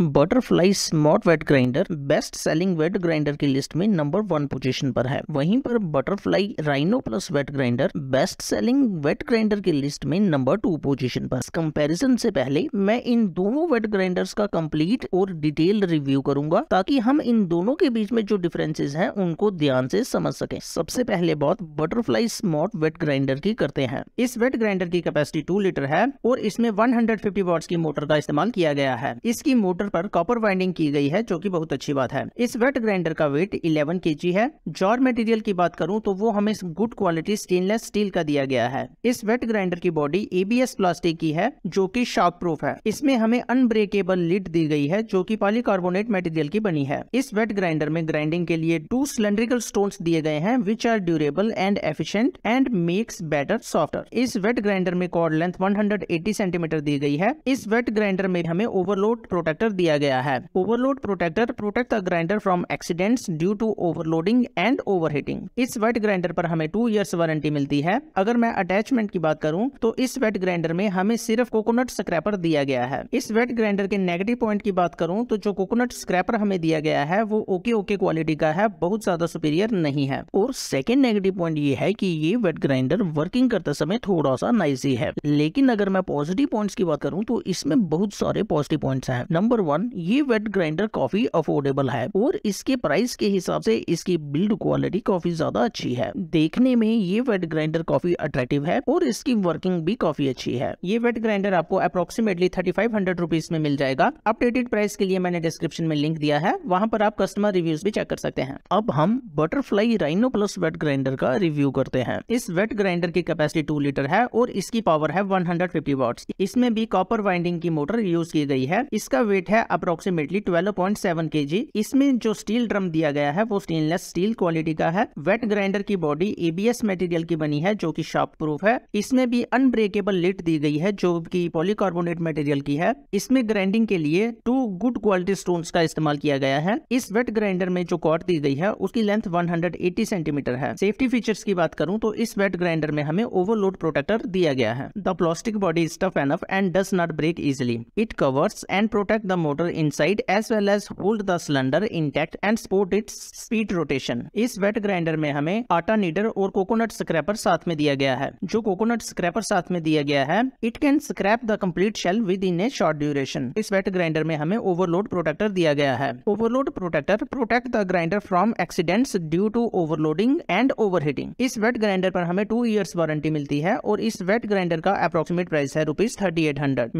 Butterfly smart wet grinder best selling wet grinder की list में number one position पर है वहीं पर butterfly rhino plus wet grinder best selling wet grinder की लिस्ट में नंबर टू पोजीशन पर कंपैरिजन से पहले मैं इन दोनों वेट ग्राइंडर्स का कंप्लीट और डिटेल रिव्यू करूंगा ताकि हम इन दोनों के बीच में जो डिफरेंसेज है उनको ध्यान से समझ सके सबसे पहले बात बटरफ्लाई स्मार्ट वेट ग्राइंडर की करते हैं इस वेट ग्राइंडर की कैपेसिटी टू लीटर है और इसमें वन हंड्रेड की मोटर का इस्तेमाल किया गया है इसकी मोटर मोटर पर कॉपर वाइंडिंग की गई है जो कि बहुत अच्छी बात है इस वेट ग्राइंडर का वेट 11 केजी है जॉर मटेरियल की बात करूं तो वो हमें गुड क्वालिटी स्टेनलेस स्टील का दिया गया है इस वेट ग्राइंडर की बॉडी एबीएस प्लास्टिक की है जो की शार्क प्रूफ है इसमें हमें अनब्रेकेबल लिड दी गई है जो की कार्बोनेट मटेरियल की बनी है इस वेट ग्राइंडर में ग्राइंडिंग के लिए टू सिलेंड्रिकल स्टोन दिए गए हैं which are durable and efficient and makes better softer इस वेट ग्राइंडर में कॉर्ड लेंथ 180 सेंटीमीटर दी गई है इस वेट ग्राइंडर में हमें ओवरलोड प्रोटेक्टर प्रोटेक्टर दिया गया है overload protector protect the grinder from accidents due to overloading and overheating इस वेट ग्राइंडर पर हमें टू ईयर्स वारंटी मिलती है अगर मैं अटैचमेंट की बात करूं तो इस वेट ग्राइंडर में हमें सिर्फ कोकोनट स्क्रैपर दिया गया है इस वेट ग्राइंडर के नेगेटिव पॉइंट की बात करूं तो जो कोकोनट स्क्रैपर हमें दिया गया है वो ओके ओके क्वालिटी का है बहुत ज्यादा सुपीरियर नहीं है और सेकेंड नेगेटिव पॉइंट ये है की ये वेट ग्राइंडर वर्किंग करते समय थोड़ा सा नाइजी है लेकिन अगर मैं पॉजिटिव पॉइंट की बात करूँ तो इसमें बहुत सारे पॉजिटिव पॉइंट है नंबर वन ये वेट ग्राइंडर काफी अफोर्डेबल है और इसके प्राइस के हिसाब से इसकी बिल्ड क्वालिटी काफी ज्यादा अच्छी है देखने में ये वेट ग्राइंडर काफी अट्रैक्टिव है और इसकी वर्किंग भी काफी अच्छी है ये वेट ग्राइंडर आपको approximately thirty five hundred rupees में मिल जाएगा अपडेटेड प्राइस के लिए मैंने डिस्क्रिप्शन में लिंक दिया है वहाँ पर आप कस्टमर रिव्यूज भी चेक कर सकते हैं अब हम butterfly rhino plus wet grinder का रिव्यू करते हैं इस वेट ग्राइंडर की कैपेसिटी टू लीटर है और इसकी पावर है वन हंड्रेड फिफ्टी इसमें भी कॉपर वाइंडिंग की मोटर यूज की गई है इसका वेट है अप्रोक्सीमेटली 12.7 केजी इसमें जो स्टील ड्रम दिया गया है वो स्टेनलेस स्टील क्वालिटी का है वेट ग्राइंडर की बॉडी एबीएस मटेरियल की बनी है जो कि शॉप प्रूफ है इसमें भी अनब्रेकेबल लिट दी गई है जो कि पॉलीकार्बोनेट मटेरियल की है इसमें ग्राइंडिंग के लिए टू गुड क्वालिटी स्टोन का इस्तेमाल किया गया है इस वेट ग्राइंडर में जो कॉट दी गई है उसकी लेंथ 180 सेंटीमीटर है सेफ्टी फीचर्स की बात करूँ तो इस वेट ग्राइंडर में हमें ओवरलोड प्रोटेक्टर दिया गया है the plastic body is tough enough and does not break easily it covers and protect the motor inside as well as hold the cylinder intact and support its speed rotation. इस wet grinder में हमें आटा नीडर और coconut scraper साथ में दिया गया है जो कोकोनट स्क्रैपर साथ में दिया गया है it can scrap the complete shell within a short duration इस वेट ग्राइंडर में हमें ओवरलोड प्रोटेक्टर दिया गया है overload protector protect the grinder from accidents due to overloading and overheating इस वेट ग्राइंडर पर हमें टू ईयर्स वारंटी मिलती है और इस वेट ग्राइंडर का अप्रोक्सीमेट प्राइस है रुपीज थर्टी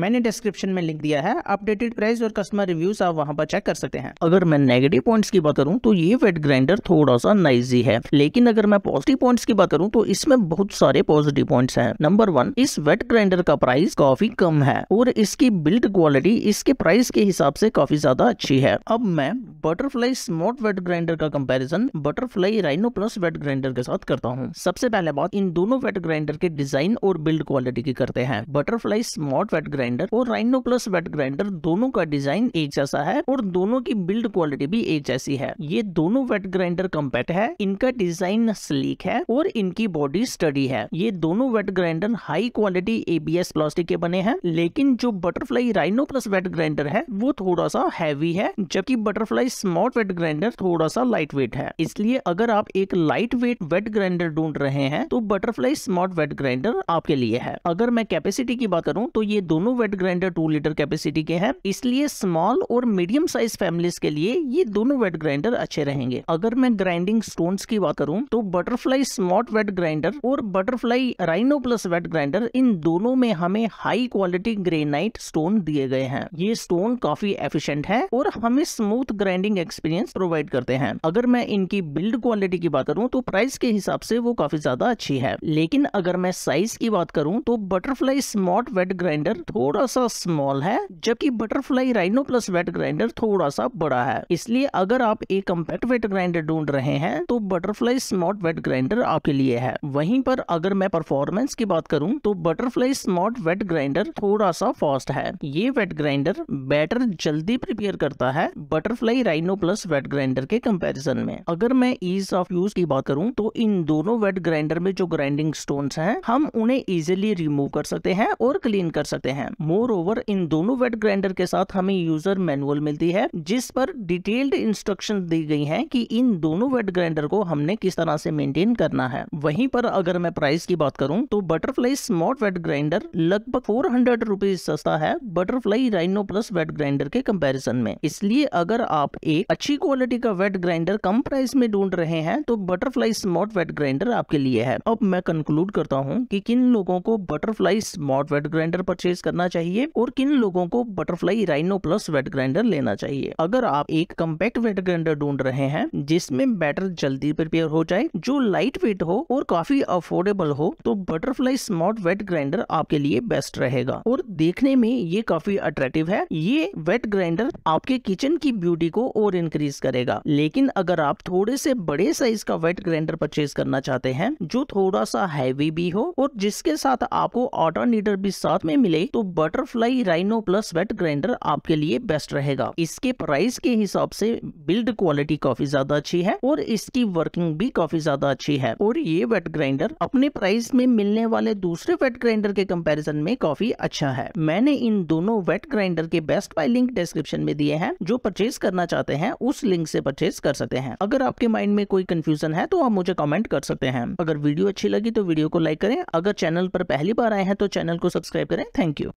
मैंने डिस्क्रिप्शन में लिंक दिया है अपडेटेड प्राइस और कस्टमर रिव्यूज आप वहाँ पर चेक कर सकते हैं अगर मैं नेगेटिव पॉइंट्स की बात करूँ तो ये वेट ग्राइंडर थोड़ा सा नाइजी है लेकिन अगर मैं पॉजिटिव पॉइंट्स की बात करूँ तो इसमें बहुत सारे पॉजिटिव पॉइंट्स हैं नंबर वन इस वेट ग्राइंडर का प्राइस काफी कम है और इसकी बिल्ड क्वालिटी इसके प्राइस के हिसाब से काफी ज्यादा अच्छी है अब मैं बटरफ्लाई स्मार्ट वेट ग्राइंडर का comparison butterfly rhino plus wet grinder के साथ करता हूँ सबसे पहले बात इन दोनों वेट ग्राइंडर के डिजाइन और बिल्ड क्वालिटी की करते हैं बटरफ्लाई स्मार्ट वेट ग्राइंडर और राइनो प्लस वेट ग्राइंडर दोनों का डिजाइन एक जैसा है और दोनों की बिल्ड क्वालिटी भी एक जैसी है ये दोनों वेट ग्राइंडर कम्पैक्ट है इनका डिजाइन स्लीक है और इनकी बॉडी स्टडी है ये दोनों wet grinder high quality ABS plastic के बने हैं लेकिन जो butterfly rhino plus wet grinder है वो थोड़ा सा हैवी है जबकि बटरफ्लाई स्मार्ट वेट ग्राइंडर थोड़ा सा लाइट वेट है इसलिए अगर आप एक लाइट वेट वेट ग्राइंडर ढूंढ रहे हैं तो बटरफ्लाई स्मार्ट वेट ग्राइंडर आपके लिए है अगर मैं कैपेसिटी की बात करूं तो ये दोनों wet grinder two litre capacity के हैं इसलिए स्मॉल और मीडियम साइज फैमिलीज के लिए ये दोनों वेट ग्राइंडर अच्छे रहेंगे अगर मैं ग्राइंडिंग स्टोन की बात करूँ तो बटरफ्लाई स्मॉट वेट ग्राइंडर और butterfly rhino plus wet grinder इन दोनों में हमें हाई क्वालिटी ग्रेनाइट स्टोन दिए गए हैं ये स्टोन काफी एफिशिएंट है और हमें स्मूथ ग्राइंडिंग एक्सपीरियंस प्रोवाइड करते हैं अगर मैं इनकी बिल्ड क्वालिटी की बात करूं तो प्राइस के हिसाब से वो काफी ज्यादा अच्छी है लेकिन अगर मैं साइज की बात करूं तो बटरफ्लाई स्मॉट वेट ग्राइंडर थोड़ा सा स्मॉल है जबकि butterfly rhino plus wet grinder थोड़ा सा बड़ा है इसलिए अगर आप एक कम्पैक्ट वेट ग्राइंडर ढूंढ रहे हैं तो बटरफ्लाई स्मार्ट वेट ग्राइंडर आपके लिए है वहीं पर अगर मैं परफॉर्मेंस की बात करूं तो बटरफ्लाई स्मार्ट वेट ग्राइंडर थोड़ा सा फास्ट है ये वेट ग्राइंडर बैटर जल्दी प्रिपेयर करता है butterfly rhino plus wet grinder के कंपैरिजन में अगर मैं ईज ऑफ यूज की बात करूं तो इन दोनों वेट ग्राइंडर में जो ग्राइंडिंग स्टोन हैं हम उन्हें इजिली रिमूव कर सकते हैं और क्लीन कर सकते हैं मोर ओवर इन दोनों वेट ग्राइंडर के साथ हमें यूजर मैनुअल मिलती है जिस पर डिटेल्ड इंस्ट्रक्शन दी गई है कि इन दोनों वेट ग्राइंडर को हमने किस तरह से मेंटेन करना है वहीं पर अगर मैं प्राइस की बात करूं तो बटरफ्लाई स्मॉट वेट ग्राइंडर लगभग फोर हंड्रेड रुपीज सस्ता है butterfly rhino plus wet grinder के कंपेरिजन में इसलिए अगर आप एक अच्छी क्वालिटी का वेट ग्राइंडर कम प्राइस में ढूंढ रहे हैं तो बटरफ्लाई स्मॉट वेट ग्राइंडर आपके लिए है अब मैं कंक्लूड करता हूँ कि किन लोगों को butterfly smart wet grinder purchase करना चाहिए और किन लोगों को butterfly rhino nano plus wet grinder लेना चाहिए अगर आप एक कम्पैक्ट वेट ग्राइंडर ढूंढ रहे हैं जिसमें बैटर जल्दी प्रिपेयर हो जाए जो लाइट वेट हो और काफी अफोर्डेबल हो तो बटरफ्लाई स्मार्ट वेट ग्राइंडर आपके लिए बेस्ट रहेगा और देखने में ये काफी अट्रैक्टिव है ये वेट ग्राइंडर आपके किचन की ब्यूटी को और इंक्रीज करेगा लेकिन अगर आप थोड़े से बड़े साइज का वेट ग्राइंडर परचेज करना चाहते हैं जो थोड़ा सा हैवी भी हो और जिसके साथ आपको ऑटो नीडर भी साथ में मिले तो butterfly rhino plus wet grinder आप आपके लिए बेस्ट रहेगा इसके प्राइस के हिसाब से बिल्ड क्वालिटी काफी ज्यादा अच्छी है और इसकी वर्किंग भी काफी ज्यादा अच्छी है और ये वेट ग्राइंडर अपने प्राइस में मिलने वाले दूसरे वेट ग्राइंडर के कम्पेरिजन में काफी अच्छा है मैंने इन दोनों वेट ग्राइंडर के बेस्ट बाय लिंक डिस्क्रिप्शन में दिए हैं जो परचेज करना चाहते हैं उस लिंक से परचेज कर सकते हैं अगर आपके माइंड में कोई कंफ्यूजन है तो आप मुझे कमेंट कर सकते हैं अगर वीडियो अच्छी लगी तो वीडियो को लाइक करें अगर चैनल पर पहली बार आए हैं तो चैनल को सब्सक्राइब करें थैंक यू